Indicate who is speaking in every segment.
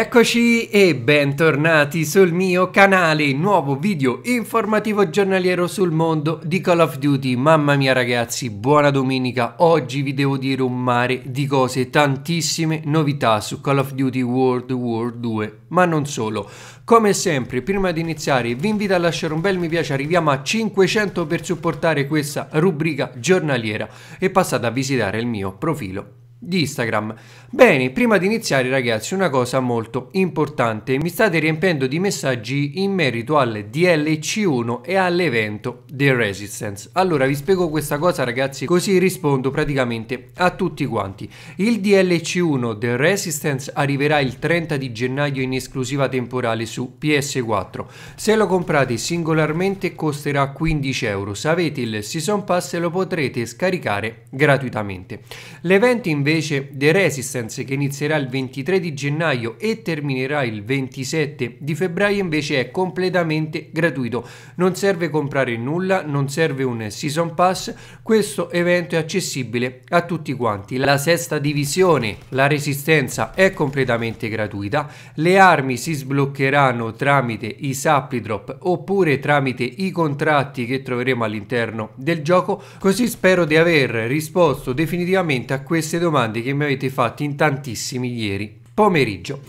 Speaker 1: Eccoci e bentornati sul mio canale, nuovo video informativo giornaliero sul mondo di Call of Duty. Mamma mia ragazzi, buona domenica, oggi vi devo dire un mare di cose, tantissime novità su Call of Duty World War 2, ma non solo. Come sempre, prima di iniziare vi invito a lasciare un bel mi piace, arriviamo a 500 per supportare questa rubrica giornaliera e passate a visitare il mio profilo di Instagram. Bene, prima di iniziare ragazzi una cosa molto importante, mi state riempiendo di messaggi in merito al DLC1 e all'evento The Resistance. Allora vi spiego questa cosa ragazzi così rispondo praticamente a tutti quanti. Il DLC1 The Resistance arriverà il 30 di gennaio in esclusiva temporale su PS4. Se lo comprate singolarmente costerà 15 euro, se avete il Season Pass lo potrete scaricare gratuitamente. L'evento invece invece The Resistance che inizierà il 23 di gennaio e terminerà il 27 di febbraio invece è completamente gratuito. Non serve comprare nulla, non serve un season pass, questo evento è accessibile a tutti quanti. La sesta divisione, la resistenza è completamente gratuita, le armi si sbloccheranno tramite i supply drop oppure tramite i contratti che troveremo all'interno del gioco, così spero di aver risposto definitivamente a queste domande domande che mi avete fatto in tantissimi ieri pomeriggio.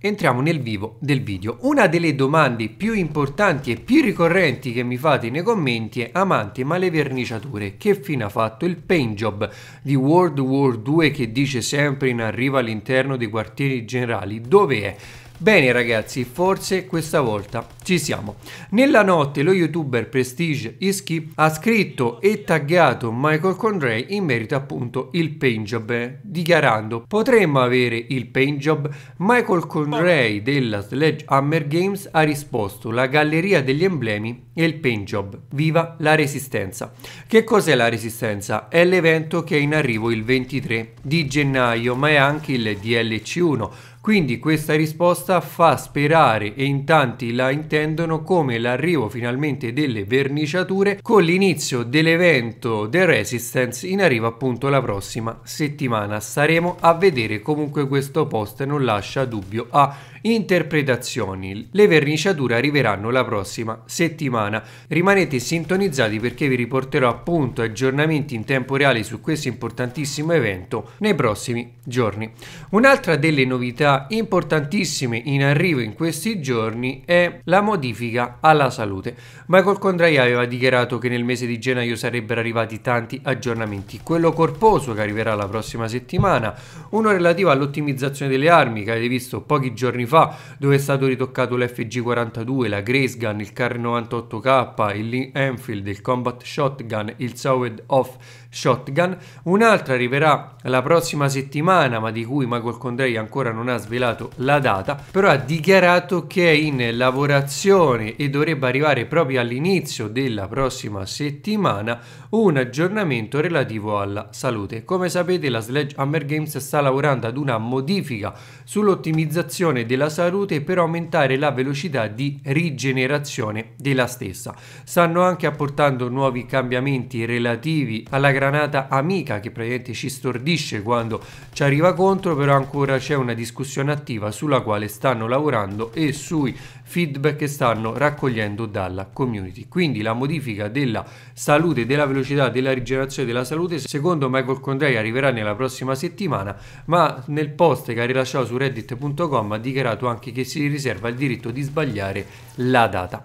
Speaker 1: Entriamo nel vivo del video. Una delle domande più importanti e più ricorrenti che mi fate nei commenti è Amante, ma le verniciature, che fine ha fatto il paint job di World War 2 che dice sempre in arrivo all'interno dei quartieri generali? Dove è? Bene ragazzi, forse questa volta ci siamo. Nella notte lo youtuber Prestige Isky ha scritto e taggato Michael Conray in merito appunto il paint job, eh, dichiarando potremmo avere il paint job? Michael Conray della Sledgehammer Games ha risposto la galleria degli emblemi e il paint job. Viva la resistenza! Che cos'è la resistenza? È l'evento che è in arrivo il 23 di gennaio ma è anche il DLC 1 quindi questa risposta fa sperare e in tanti la intendono come l'arrivo finalmente delle verniciature con l'inizio dell'evento The Resistance in arrivo appunto la prossima settimana. Saremo a vedere comunque questo post non lascia dubbio a interpretazioni. Le verniciature arriveranno la prossima settimana. Rimanete sintonizzati perché vi riporterò appunto aggiornamenti in tempo reale su questo importantissimo evento nei prossimi giorni. Un'altra delle novità novità importantissime in arrivo in questi giorni è la modifica alla salute. Michael Contrai aveva dichiarato che nel mese di gennaio sarebbero arrivati tanti aggiornamenti, quello corposo che arriverà la prossima settimana, uno relativo all'ottimizzazione delle armi che avete visto pochi giorni fa dove è stato ritoccato l'FG42, la Grace Gun, il Car 98K, il Lee Enfield, il Combat Shotgun, il Sawed Off Shotgun, un'altra arriverà la prossima settimana ma di cui Michael Contrai ancora non ha svelato la data, però ha dichiarato che è in lavorazione e dovrebbe arrivare proprio all'inizio della prossima settimana un aggiornamento relativo alla salute. Come sapete la Sledgehammer Games sta lavorando ad una modifica sull'ottimizzazione della salute per aumentare la velocità di rigenerazione della stessa. Stanno anche apportando nuovi cambiamenti relativi alla granata amica che praticamente ci stordisce quando ci arriva contro, però ancora c'è una discussione discussione attiva sulla quale stanno lavorando e sui feedback che stanno raccogliendo dalla community. Quindi la modifica della salute, della velocità, della rigenerazione della salute, secondo Michael Condrei arriverà nella prossima settimana, ma nel post che ha rilasciato su reddit.com ha dichiarato anche che si riserva il diritto di sbagliare la data.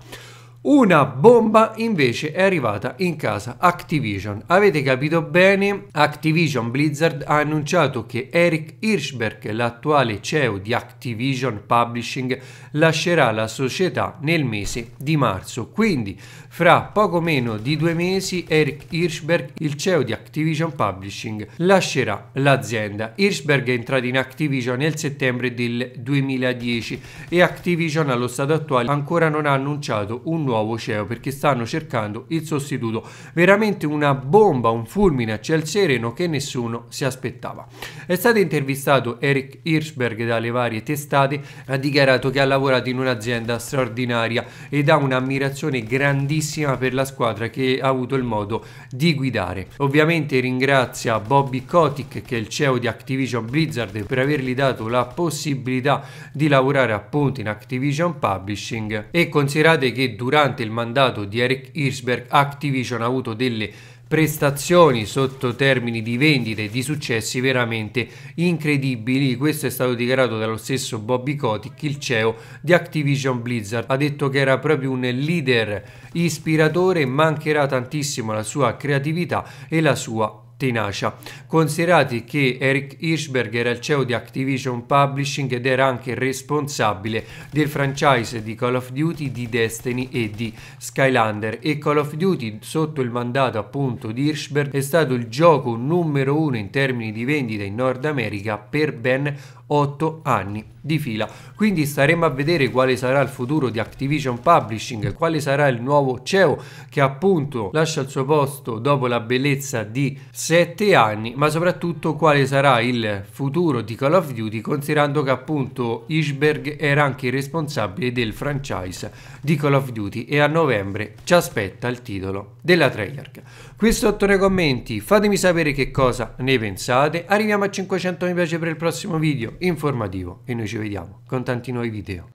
Speaker 1: Una bomba invece è arrivata in casa Activision. Avete capito bene? Activision Blizzard ha annunciato che Eric Hirschberg, l'attuale CEO di Activision Publishing, lascerà la società nel mese di marzo. Quindi, fra poco meno di due mesi, Eric Hirschberg, il CEO di Activision Publishing, lascerà l'azienda. Hirschberg è entrato in Activision nel settembre del 2010 e Activision allo stato attuale ancora non ha annunciato un nuovo nuovo CEO perché stanno cercando il sostituto. Veramente una bomba, un fulmine a ciel sereno che nessuno si aspettava. È stato intervistato Eric Hirschberg dalle varie testate, ha dichiarato che ha lavorato in un'azienda straordinaria ed ha un'ammirazione grandissima per la squadra che ha avuto il modo di guidare. Ovviamente ringrazia Bobby Kotick che è il CEO di Activision Blizzard per avergli dato la possibilità di lavorare appunto in Activision Publishing e considerate che durante durante il mandato di Eric Hirschberg Activision ha avuto delle prestazioni sotto termini di vendita e di successi veramente incredibili. Questo è stato dichiarato dallo stesso Bobby Kotick, il CEO di Activision Blizzard. Ha detto che era proprio un leader ispiratore, mancherà tantissimo la sua creatività e la sua tenacia. Considerati che Eric Hirschberg era il CEO di Activision Publishing ed era anche responsabile del franchise di Call of Duty, di Destiny e di Skylander e Call of Duty sotto il mandato appunto di Hirschberg è stato il gioco numero uno in termini di vendita in Nord America per ben 8 anni di fila. Quindi staremo a vedere quale sarà il futuro di Activision Publishing, quale sarà il nuovo CEO che appunto lascia il suo posto dopo la bellezza di sette anni, ma soprattutto quale sarà il futuro di Call of Duty, considerando che appunto Iceberg era anche il responsabile del franchise di Call of Duty e a novembre ci aspetta il titolo della Treyarch. Qui sotto nei commenti fatemi sapere che cosa ne pensate, arriviamo a 500 mi piace per il prossimo video informativo e noi ci vediamo con tanti nuovi video.